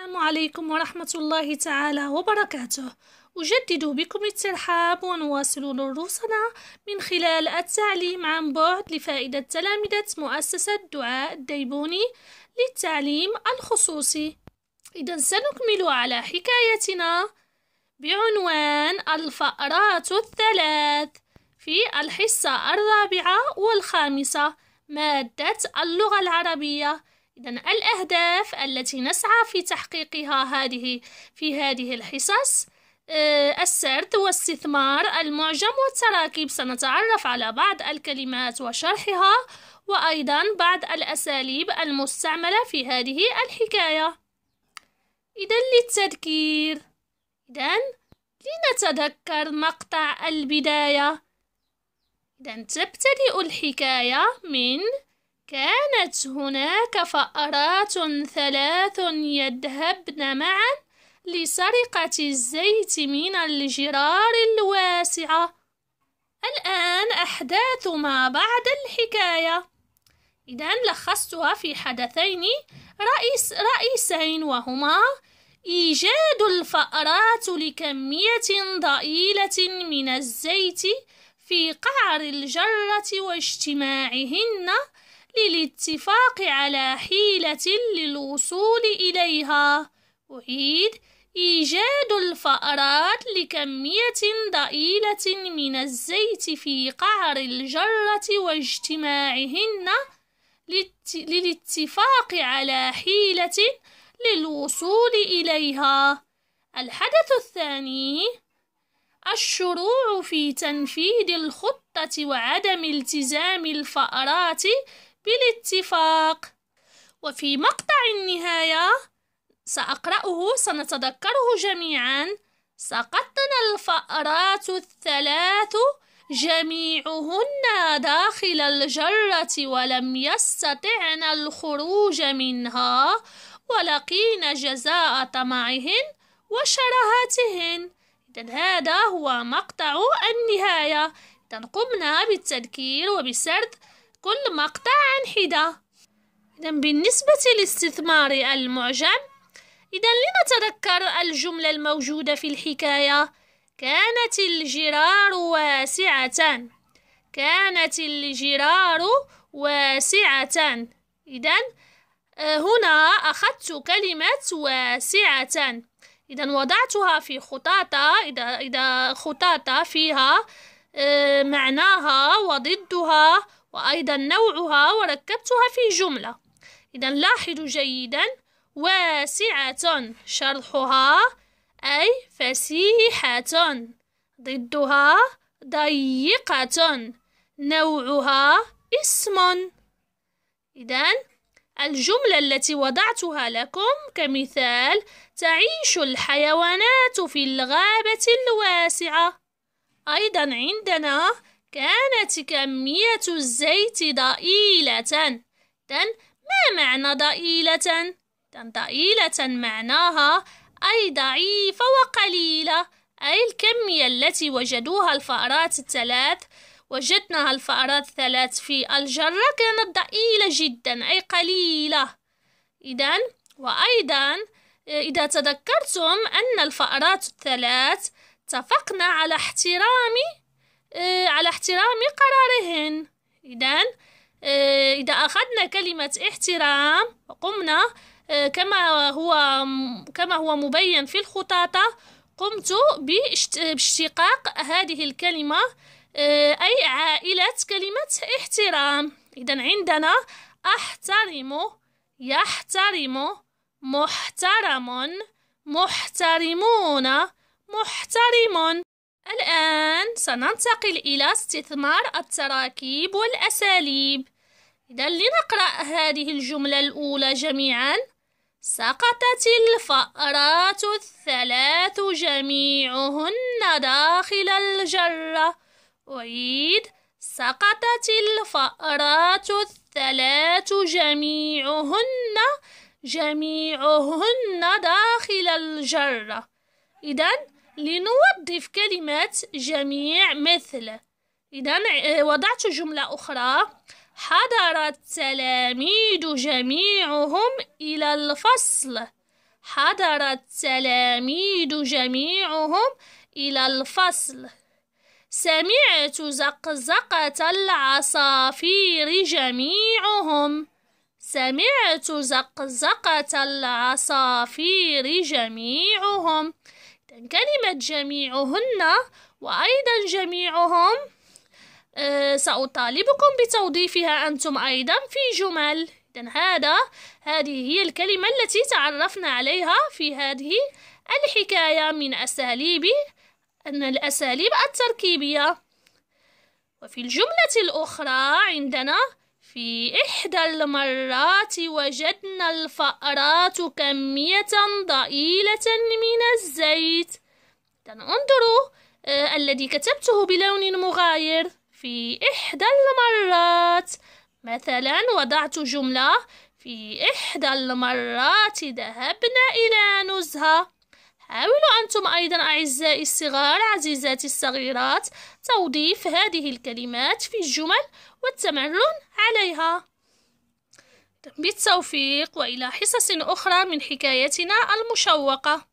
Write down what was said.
السلام عليكم ورحمة الله تعالى وبركاته أجدد بكم الترحاب ونواصل دروسنا من خلال التعليم عن بعد لفائدة تلامذة مؤسسة دعاء الديبوني للتعليم الخصوصي إذا سنكمل على حكايتنا بعنوان الفأرات الثلاث في الحصة الرابعة والخامسة مادة اللغة العربية إذا الأهداف التي نسعى في تحقيقها هذه في هذه الحصص آه، السرد والاستثمار المعجم والتراكيب سنتعرف على بعض الكلمات وشرحها وأيضا بعض الأساليب المستعملة في هذه الحكاية إذا للتذكير إذا لنتذكر مقطع البداية إذا تبتدئ الحكاية من كانت هناك فأرات ثلاث يذهبن معا لسرقة الزيت من الجرار الواسعة الآن أحداث ما بعد الحكاية إذا لخصتها في حدثين رئيس رئيسين وهما إيجاد الفأرات لكمية ضئيلة من الزيت في قعر الجرة واجتماعهن للاتفاق على حيلة للوصول إليها أعيد إيجاد الفأرات لكمية ضئيلة من الزيت في قعر الجرة واجتماعهن للاتفاق على حيلة للوصول إليها الحدث الثاني الشروع في تنفيذ الخطة وعدم التزام الفأرات بالاتفاق وفي مقطع النهاية سأقرأه سنتذكره جميعا سقطنا الفأرات الثلاث جميعهن داخل الجرة ولم يستطعن الخروج منها ولقين جزاء طمعهن وشرهاتهن إذا هذا هو مقطع النهاية إذا قمنا بالتذكير وبسرد كل مقطع عن حدة إذا بالنسبة للاستثمار المعجم إذا لنتذكر الجملة الموجودة في الحكاية كانت الجرار واسعة كانت الجرار واسعة إذا آه، هنا أخذت كلمة واسعة إذا وضعتها في خطاطة إذا إذا خطاطة فيها آه، معناها وضدها وأيضا نوعها وركبتها في جملة إذا لاحظوا جيدا واسعة شرحها أي فسيحة ضدها ضيقة نوعها اسم إذا الجملة التي وضعتها لكم كمثال تعيش الحيوانات في الغابة الواسعة أيضا عندنا كانت كمية الزيت ضئيلة تن ما معنى ضئيلة؟ تن ضئيلة معناها أي ضعيفة وقليلة أي الكمية التي وجدوها الفأرات الثلاث وجدناها الفأرات الثلاث في الجرة كانت ضئيلة جدا أي قليلة إذا وأيضا إذا تذكرتم أن الفأرات الثلاث اتفقنا على احترام آه، على احترام قرارهن إذا آه، إذا أخذنا كلمة احترام قمنا آه، كما هو كما هو مبين في الخطاطة قمت باشتقاق هذه الكلمة أي عائلة كلمة احترام إذا عندنا أحترم يحترم محترم محترمون محترم الآن سننتقل إلى استثمار التراكيب والأساليب إذا لنقرأ هذه الجملة الأولى جميعا سقطت الفأرات الثلاث جميعهن داخل الجرة أعيد سقطت الفأرات الثلاث جميعهن جميعهن داخل الجرة إذا لنوظف كلمة جميع مثل إذا آه، وضعت جملة أخرى حضر التلاميذ جميعهم إلى الفصل حضر التلاميذ جميعهم إلى الفصل سمعت زقزقة العصافير جميعهم سمعت زقزقة العصافير جميعهم كلمة جميعهن وأيضا جميعهم آه، سأطالبكم بتوظيفها أنتم أيضا في جمل إذن هذا هذه هي الكلمة التي تعرفنا عليها في هذه الحكاية من أساليب أن الأساليب التركيبية وفي الجملة الأخرى عندنا في إحدى المرات وجدنا الفأرات كمية ضئيلة من الزيت انظروا آه الذي كتبته بلون مغاير في إحدى المرات مثلا وضعت جملة في إحدى المرات ذهبنا إلى نزهة حاولوا أنتم أيضا أعزائي الصغار عزيزاتي الصغيرات توظيف هذه الكلمات في الجمل والتمرن عليها بالتوفيق وإلى حصص أخرى من حكايتنا المشوقة